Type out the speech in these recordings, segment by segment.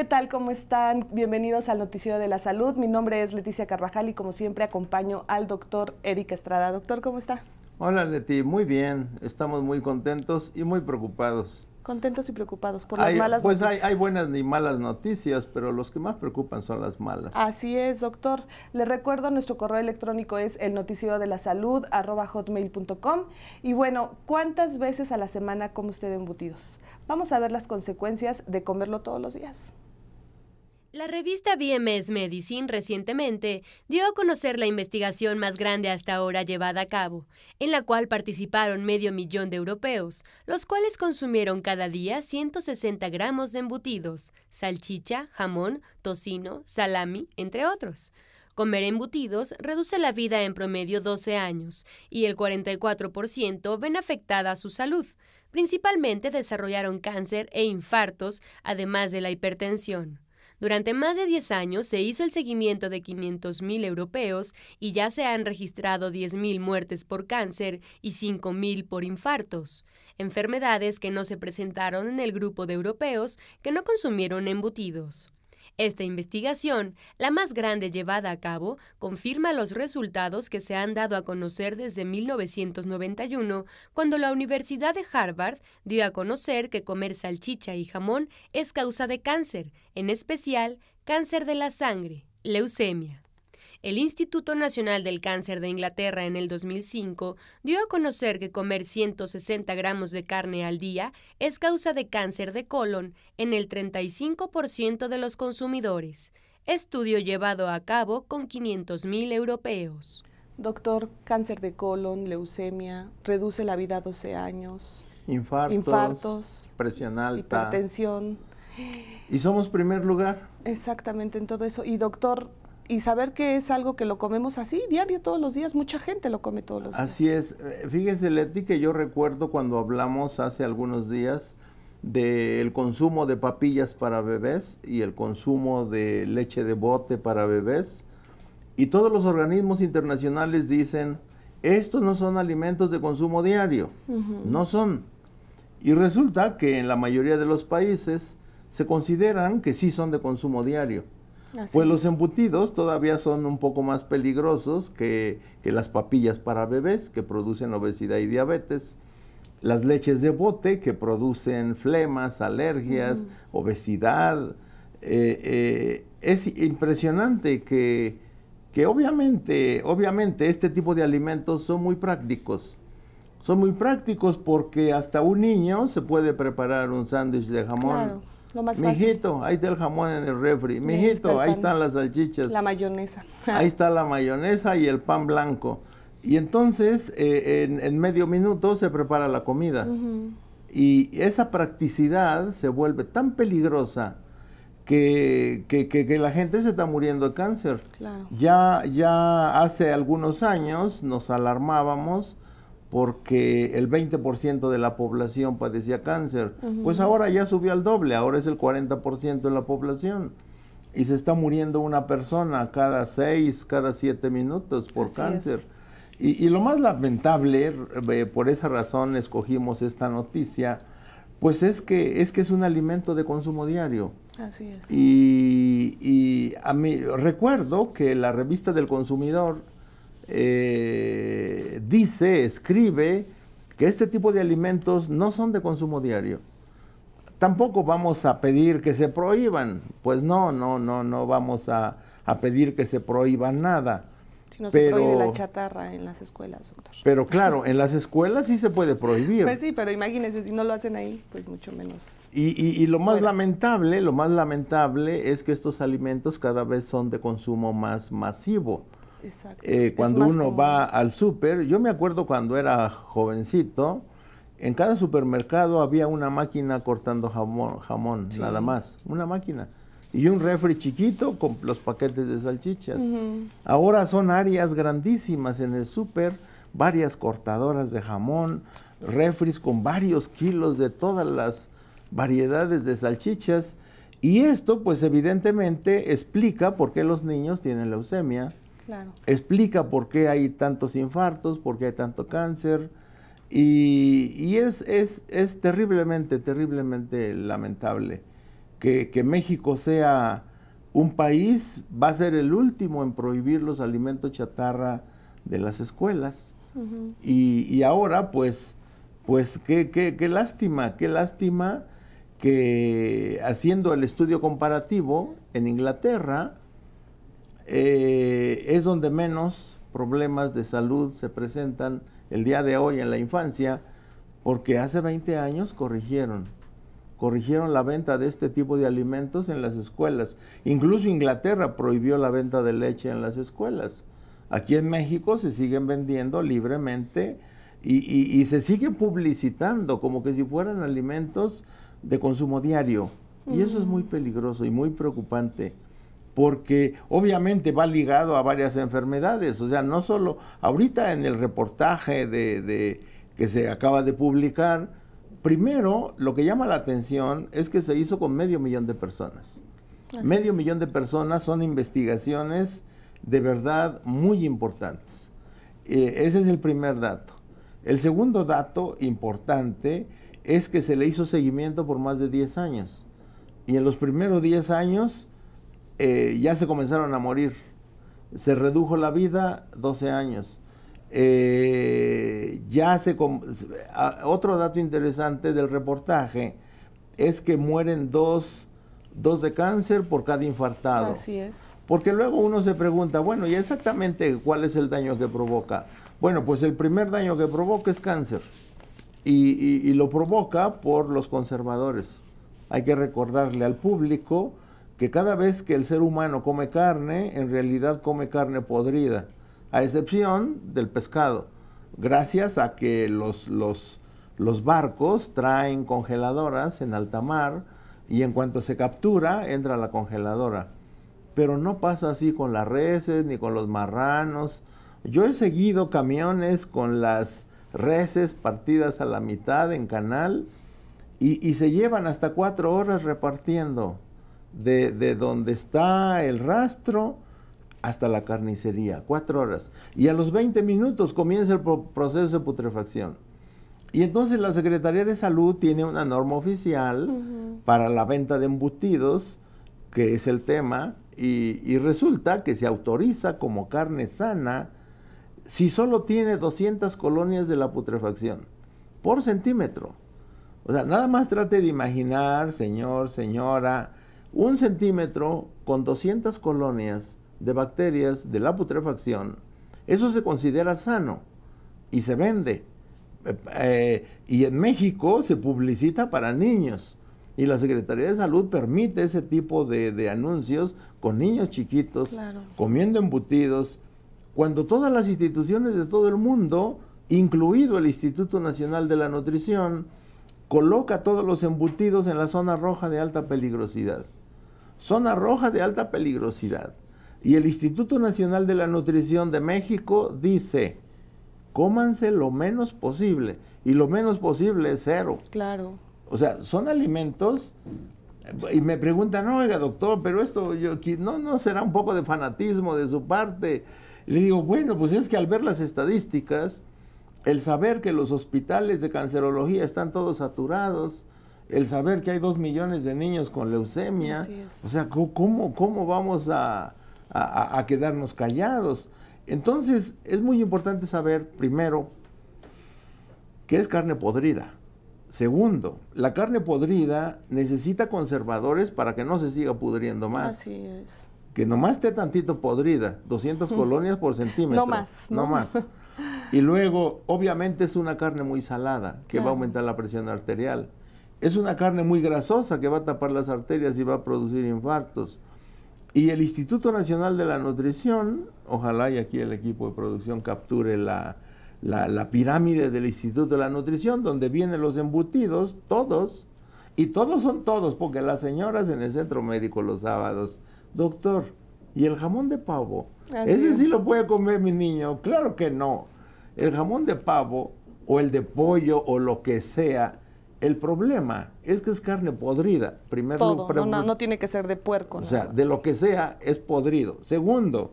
¿Qué tal? ¿Cómo están? Bienvenidos al Noticiero de la Salud. Mi nombre es Leticia Carvajal y como siempre acompaño al doctor Eric Estrada. Doctor, ¿cómo está? Hola Leti, muy bien. Estamos muy contentos y muy preocupados. Contentos y preocupados por las malas pues noticias. Pues hay, buenas ni malas noticias, pero los que más preocupan son las malas. Así es, doctor. Le recuerdo, nuestro correo electrónico es el noticiero de la salud hotmail.com. Y bueno, ¿cuántas veces a la semana come usted embutidos? Vamos a ver las consecuencias de comerlo todos los días. La revista BMS Medicine recientemente dio a conocer la investigación más grande hasta ahora llevada a cabo, en la cual participaron medio millón de europeos, los cuales consumieron cada día 160 gramos de embutidos, salchicha, jamón, tocino, salami, entre otros. Comer embutidos reduce la vida en promedio 12 años y el 44% ven afectada su salud. Principalmente desarrollaron cáncer e infartos, además de la hipertensión. Durante más de 10 años se hizo el seguimiento de 500.000 europeos y ya se han registrado 10.000 muertes por cáncer y 5.000 por infartos, enfermedades que no se presentaron en el grupo de europeos que no consumieron embutidos. Esta investigación, la más grande llevada a cabo, confirma los resultados que se han dado a conocer desde 1991, cuando la Universidad de Harvard dio a conocer que comer salchicha y jamón es causa de cáncer, en especial cáncer de la sangre, leucemia. El Instituto Nacional del Cáncer de Inglaterra en el 2005 dio a conocer que comer 160 gramos de carne al día es causa de cáncer de colon en el 35% de los consumidores, estudio llevado a cabo con 500.000 europeos. Doctor, cáncer de colon, leucemia, reduce la vida a 12 años. Infartos, infartos presión alta, hipertensión. Y somos primer lugar. Exactamente en todo eso. Y doctor, y saber que es algo que lo comemos así diario, todos los días. Mucha gente lo come todos los así días. Así es. Eh, fíjese, Leti, que yo recuerdo cuando hablamos hace algunos días del consumo de papillas para bebés y el consumo de leche de bote para bebés. Y todos los organismos internacionales dicen, estos no son alimentos de consumo diario, no son. Y resulta que en la mayoría de los países se consideran que sí son de consumo diario pues los embutidos todavía son un poco más peligrosos que, las papillas para bebés, que producen obesidad y diabetes. Las leches de bote, que producen flemas, alergias, obesidad. Eh, eh, es impresionante que, obviamente, obviamente este tipo de alimentos son muy prácticos son muy prácticos porque hasta un niño se puede preparar un sándwich de jamón Mijito, ahí está el jamón en el refri. Mijito, ahí, están las salchichas. La mayonesa. ahí está la mayonesa y el pan blanco. Y entonces, eh, en, medio minuto se prepara la comida. Y esa practicidad se vuelve tan peligrosa que, la gente se está muriendo de cáncer. Claro. Ya, ya hace algunos años nos alarmábamos porque el 20% de la población padecía cáncer. Pues ahora ya subió al doble, ahora es el 40% de la población. Y se está muriendo una persona cada seis, cada siete minutos por cáncer. Y, lo más lamentable, eh, por esa razón escogimos esta noticia, pues es que es, que es un alimento de consumo diario. Así es. Y, y a mí recuerdo que la revista del consumidor eh, dice, escribe que este tipo de alimentos no son de consumo diario. Tampoco vamos a pedir que se prohíban, pues no, no, no, no vamos a, pedir que se prohíba nada. Si no se prohíbe la chatarra en las escuelas, doctor. Pero claro, en las escuelas sí se puede prohibir. Pues sí, pero imagínense, si no lo hacen ahí, pues mucho menos. Y, lo más lamentable, lo más lamentable es que estos alimentos cada vez son de consumo más masivo. Eh, cuando uno va al súper, yo me acuerdo cuando era jovencito, en cada supermercado había una máquina cortando jamón, jamón nada más, una máquina. Y un refri chiquito con los paquetes de salchichas. Ahora son áreas grandísimas en el súper, varias cortadoras de jamón, refris con varios kilos de todas las variedades de salchichas. Y esto, pues evidentemente, explica por qué los niños tienen leucemia Explica por qué hay tantos infartos, por qué hay tanto cáncer. Y, es, terriblemente, terriblemente lamentable que, México sea un país, va a ser el último en prohibir los alimentos chatarra de las escuelas. y, ahora, pues, pues qué, qué lástima, qué lástima que haciendo el estudio comparativo en Inglaterra, eh, es donde menos problemas de salud se presentan el día de hoy en la infancia, porque hace 20 años corrigieron, corrigieron la venta de este tipo de alimentos en las escuelas. Incluso Inglaterra prohibió la venta de leche en las escuelas. Aquí en México se siguen vendiendo libremente y, se sigue publicitando como que si fueran alimentos de consumo diario. Y eso es muy peligroso y muy preocupante porque obviamente va ligado a varias enfermedades, o sea, no solo ahorita en el reportaje de, que se acaba de publicar, primero lo que llama la atención es que se hizo con medio millón de personas. medio millón de personas son investigaciones de verdad muy importantes. Eh, ese es el primer dato. El segundo dato importante es que se le hizo seguimiento por más de 10 años. Y en los primeros 10 años eh, ya se comenzaron a morir. Se redujo la vida 12 años. Eh, ya se... Otro dato interesante del reportaje es que mueren dos, de cáncer por cada infartado. Así es. Porque luego uno se pregunta, bueno, ¿y exactamente cuál es el daño que provoca? Bueno, pues el primer daño que provoca es cáncer. Y, y lo provoca por los conservadores. Hay que recordarle al público que cada vez que el ser humano come carne, en realidad come carne podrida, a excepción del pescado, gracias a que los, barcos traen congeladoras en alta mar y en cuanto se captura, entra a la congeladora. Pero no pasa así con las reses ni con los marranos. Yo he seguido camiones con las reses partidas a la mitad en canal y, y se llevan hasta cuatro horas repartiendo de, de donde está el rastro hasta la carnicería, cuatro horas. Y a los 20 minutos comienza el proceso de putrefacción. Y entonces la Secretaría de Salud tiene una norma oficial para la venta de embutidos, que es el tema, y, y, resulta que se autoriza como carne sana si solo tiene 200 colonias de la putrefacción por centímetro. O sea, nada más trate de imaginar, señor, señora, un centímetro con 200 colonias de bacterias de la putrefacción, eso se considera sano y se vende. Eh, eh, y en México se publicita para niños. Y la Secretaría de Salud permite ese tipo de, anuncios con niños chiquitos comiendo embutidos, cuando todas las instituciones de todo el mundo, incluido el Instituto Nacional de la Nutrición, coloca todos los embutidos en la zona roja de alta peligrosidad zona roja de alta peligrosidad. Y el Instituto Nacional de la Nutrición de México dice, cómanse lo menos posible. Y lo menos posible es cero. Claro. O sea, son alimentos y me preguntan, oiga doctor, pero esto yo, no, no será un poco de fanatismo de su parte. Le digo, bueno, pues es que al ver las estadísticas, el saber que los hospitales de cancerología están todos saturados, el saber que hay dos millones de niños con leucemia, o sea, ¿cómo, cómo vamos a, quedarnos callados? Entonces, es muy importante saber, primero, que es carne podrida. Segundo, la carne podrida necesita conservadores para que no se siga pudriendo más. Así es. Que nomás esté tantito podrida, 200 colonias por centímetro. No más. No, más. Y luego, obviamente es una carne muy salada, que va a aumentar la presión arterial. Es una carne muy grasosa que va a tapar las arterias y va a producir infartos. Y el Instituto Nacional de la Nutrición, ojalá y aquí el equipo de producción capture la, pirámide del Instituto de la Nutrición, donde vienen los embutidos, todos, y todos son todos, porque las señoras en el centro médico los sábados, doctor, ¿y el jamón de pavo? Ah, ¿Ese sí lo puede comer mi niño? Claro que no. El jamón de pavo o el de pollo o lo que sea el problema es que es carne podrida. Primero, no, no, tiene que ser de puerco. O sea, de lo que sea es podrido. Segundo,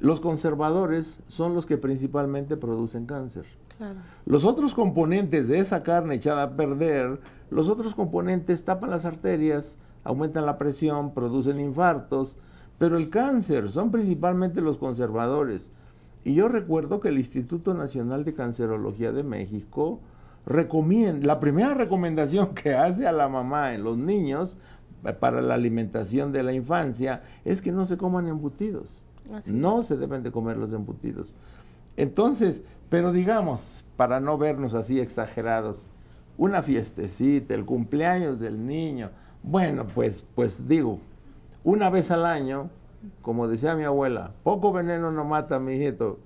los conservadores son los que principalmente producen cáncer. Los otros componentes de esa carne echada a perder, los otros componentes tapan las arterias, aumentan la presión, producen infartos, pero el cáncer son principalmente los conservadores. Y yo recuerdo que el Instituto Nacional de Cancerología de México la primera recomendación que hace a la mamá en los niños eh, para la alimentación de la infancia es que no se coman embutidos. no se deben de comer los embutidos. Entonces, pero digamos, para no vernos así exagerados, una fiestecita, el cumpleaños del niño, bueno, pues, pues digo, una vez al año, como decía mi abuela, poco veneno no mata, mi hijito.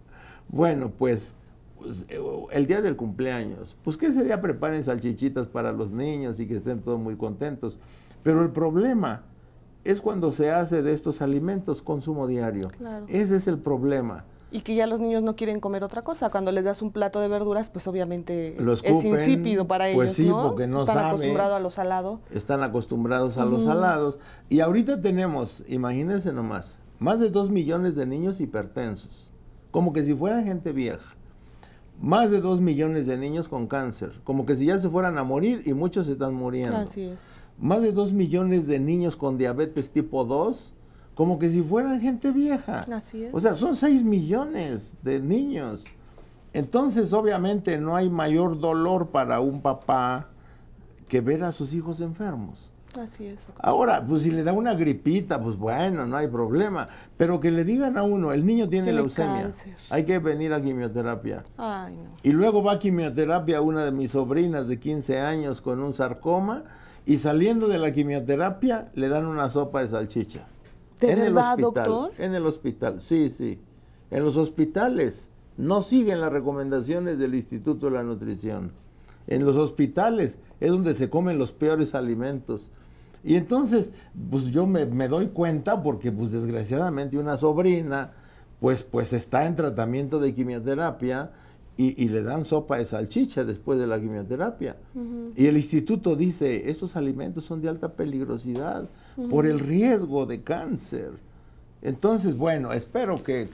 Bueno, pues pues, eh, el día del cumpleaños, pues que ese día preparen salchichitas para los niños y que estén todos muy contentos. Pero el problema es cuando se hace de estos alimentos consumo diario. Ese es el problema. Y que ya los niños no quieren comer otra cosa. Cuando les das un plato de verduras, pues obviamente es insípido para pues ellos, sí, ¿no? Porque no están acostumbrados a lo salado. Están acostumbrados a los salados. Y ahorita tenemos, imagínense nomás, más de dos millones de niños hipertensos. Como que si fueran gente vieja más de 2 millones de niños con cáncer, como que si ya se fueran a morir y muchos se están muriendo. Así es. Más de 2 millones de niños con diabetes tipo 2, como que si fueran gente vieja. Así es. O sea, son 6 millones de niños. Entonces, obviamente, no hay mayor dolor para un papá que ver a sus hijos enfermos. Ahora, pues si le da una gripita, pues bueno, no hay problema. Pero que le digan a uno, el niño tiene leucemia, hay que venir a quimioterapia. Ay, no. Y luego va a quimioterapia una de mis sobrinas de 15 años con un sarcoma y saliendo de la quimioterapia le dan una sopa de salchicha. en el hospital, doctor? En el hospital, sí, sí. En los hospitales no siguen las recomendaciones del Instituto de la Nutrición. En los hospitales es donde se comen los peores alimentos. Y entonces, pues yo me, doy cuenta porque, pues desgraciadamente, una sobrina, pues, pues está en tratamiento de quimioterapia y, le dan sopa de salchicha después de la quimioterapia. Y el instituto dice, estos alimentos son de alta peligrosidad por el riesgo de cáncer. Entonces, bueno, espero que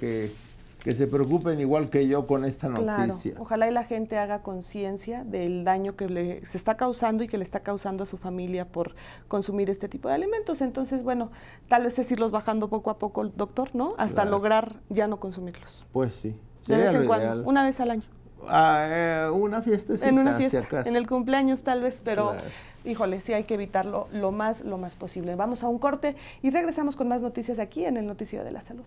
que se preocupen igual que yo con esta noticia. Claro, ojalá y la gente haga conciencia del daño que se está causando y que le está causando a su familia por consumir este tipo de alimentos. Entonces, bueno, tal vez es irlos bajando poco a poco, doctor, ¿no? Hasta lograr ya no consumirlos. Pues sí. De vez en cuando, una vez al año. Ah, eh, una fiesta en una fiesta en el cumpleaños tal vez pero híjole sí hay que evitarlo lo más lo más posible vamos a un corte y regresamos con más noticias aquí en el noticiero de la salud